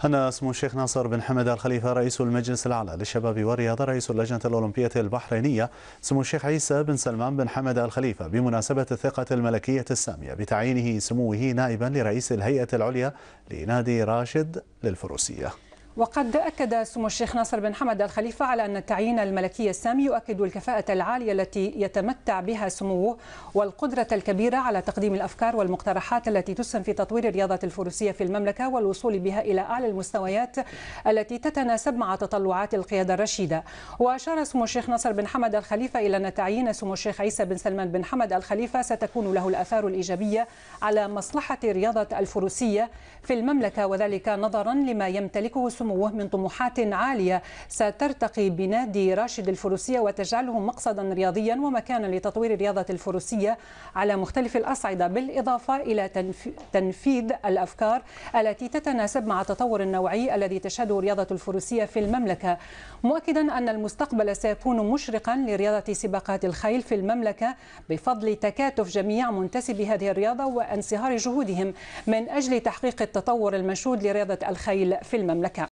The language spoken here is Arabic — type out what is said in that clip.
هنا اسمه الشيخ ناصر بن حمد الخليفة رئيس المجلس الأعلى للشباب والرياضة رئيس اللجنة الأولمبية البحرينية سمو الشيخ عيسى بن سلمان بن حمد الخليفة بمناسبة الثقة الملكية السامية بتعيينه سموه نائبا لرئيس الهيئة العليا لنادي راشد للفروسية وقد أكد سمو الشيخ ناصر بن حمد الخليفة على أن التعيين الملكي السامي يؤكد الكفاءة العالية التي يتمتع بها سموه والقدرة الكبيرة على تقديم الأفكار والمقترحات التي تسهم في تطوير الرياضة الفروسية في المملكة والوصول بها إلى أعلى المستويات التي تتناسب مع تطلعات القيادة الرشيدة وأشار سمو الشيخ ناصر بن حمد الخليفة إلى أن تعيين سمو الشيخ عيسى بن سلمان بن حمد الخليفة ستكون له الآثار الإيجابية على مصلحة الرياضة الفروسية في المملكة وذلك نظرا لما يمتلكه سمو سموه من طموحات عالية سترتقي بنادي راشد الفروسية وتجعله مقصدا رياضيا ومكانا لتطوير رياضة الفروسية على مختلف الأصعدة بالإضافة إلى تنفيذ الأفكار التي تتناسب مع التطور النوعي الذي تشهده رياضة الفروسية في المملكة مؤكدا أن المستقبل سيكون مشرقا لرياضة سباقات الخيل في المملكة بفضل تكاتف جميع منتسبي هذه الرياضة وانصهار جهودهم من أجل تحقيق التطور المنشود لرياضة الخيل في المملكة